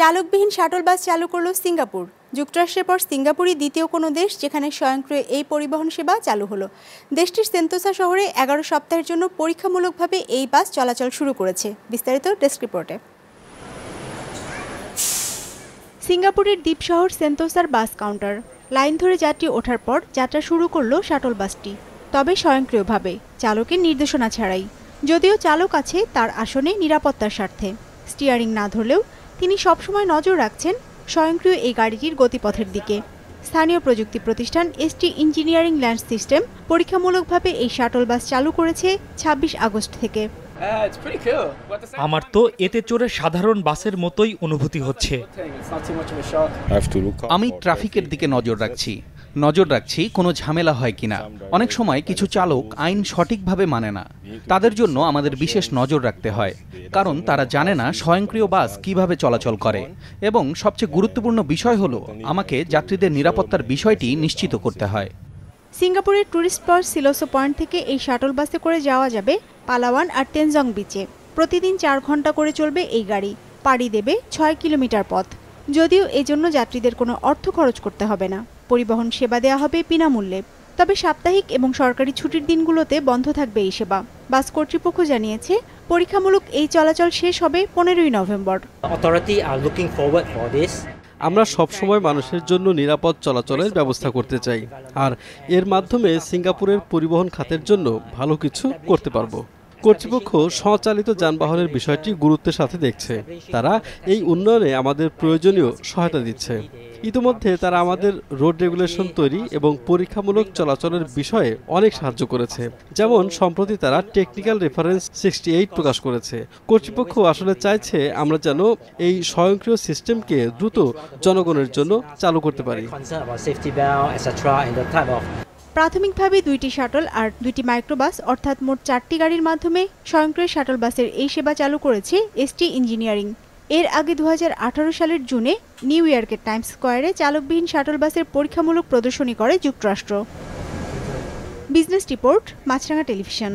চালকবিহীন shuttle bus চালু করল Singapore যুক্তরাষ্ট্রের পর সিঙ্গাপুরই দ্বিতীয় কোনো দেশ যেখানে স্বয়ংক্রিয় এই পরিবহন সেবা চালু হলো দেশটির সেন্তোসা শহরে এগারো সপ্তাহের জন্য পরীক্ষামূলকভাবে এই বাস চলাচল শুরু করেছে বিস্তারিত ডেস্ক রিপোর্টে সিঙ্গাপুরের দ্বীপ শহর সেন্তোসার বাস কাউন্টার লাইন ধরে যাত্রী ওঠার পর যাত্রা শুরু করলো শাটল বাসটি তবে স্বয়ংক্রিয়ভাবে চালকের নির্দেশনা ছাড়াই যদিও চালক আছে তার আসনে নিরাপত্তার স্বার্থে স্টিয়ারিং না ধরলেও তিনি সবসময় নজর রাখছেন স্বয়ংক্রিয় এই গাড়িটির গতিপথের দিকে স্থানীয় প্রযুক্তি প্রতিষ্ঠান এসটি ইঞ্জিনিয়ারিং ল্যান্ড সিস্টেম পরীক্ষামূলকভাবে এই শাটল বাস চালু করেছে ২৬ আগস্ট থেকে হ্যাঁ, আমার তো এতে চড়ে সাধারণ বাসের মতোই অনুভূতি হচ্ছে আমি ট্রাফিকের দিকে নজর রাখছি নজর রাখছি কোনো ঝামেলা হয় কিনা অনেক সময় কিছু চালক আইন সঠিকভাবে মানে না তাদের জন্য আমাদের বিশেষ নজর রাখতে হয় কারণ তারা জানে না স্বয়ংক্রিয় বাস কিভাবে চলাচল করে এবং সবচেয়ে গুরুত্বপূর্ণ বিষয় হলো আমাকে যাত্রীদের নিরাপত্তার বিষয়টি নিশ্চিত করতে হয় সিঙ্গাপুরের ট্যুরিস্ট পয়েন্ট সিলোসো পয়েন্ট থেকে এই শাটল বাসে করে যাওয়া যাবে পালাওয়ান আর তেনজং বিচে প্রতিদিন চার ঘন্টা করে চলবে এই গাড়ি পাড়ি দেবে ছয় কিলোমিটার পথ যদিও এজন্য যাত্রীদের কোনো অর্থ খরচ করতে হবে না পরিবহন সেবা দেয়া হবে বিনামূল্যে তবে সাপ্তাহিক এবং সরকারি ছুটির দিনগুলোতে বন্ধ থাকবে এই সেবা বাস কর্তৃপক্ষ জানিয়েছে পরীক্ষামূলক এই চলাচল শেষ হবে পনেরোই নভেম্বর আমরা সবসময় মানুষের জন্য নিরাপদ চলাচলের ব্যবস্থা করতে চাই আর এর মাধ্যমে সিঙ্গাপুরের পরিবহন খাতের জন্য ভালো কিছু করতে পারবো কর্তৃপক্ষ স্বচালিত যানবাহনের বিষয়টি গুরুত্বের সাথে দেখছে তারা এই উন্নয়নে আমাদের প্রয়োজনীয় সহায়তা দিচ্ছে ইতিমধ্যে তারা আমাদের রোড রেগুলেশন তৈরি এবং পরীক্ষামূলক চলাচলের বিষয়ে অনেক সাহায্য করেছে যেমন সম্প্রতি তারা টেকনিক্যাল রেফারেন্স সিক্সটি এইট প্রকাশ করেছে কর্তৃপক্ষ আসলে চাইছে আমরা যেন এই স্বয়ংক্রিয় সিস্টেমকে দ্রুত জনগণের জন্য চালু করতে পারি প্রাথমিকভাবে দুইটি শাটল আর দুইটি মাইক্রোবাস অর্থাৎ মোট চারটি গাড়ির মাধ্যমে স্বয়ংক্রিয় শাটল বাসের এই সেবা চালু করেছে এসটি ইঞ্জিনিয়ারিং এর আগে দু সালের জুনে নিউ ইয়র্কের টাইমস স্কোয়ারে চালকবিহীন শাটল বাসের পরীক্ষামূলক প্রদর্শনী করে যুক্তরাষ্ট্র বিজনেস রিপোর্ট মাছরাঙা টেলিভিশন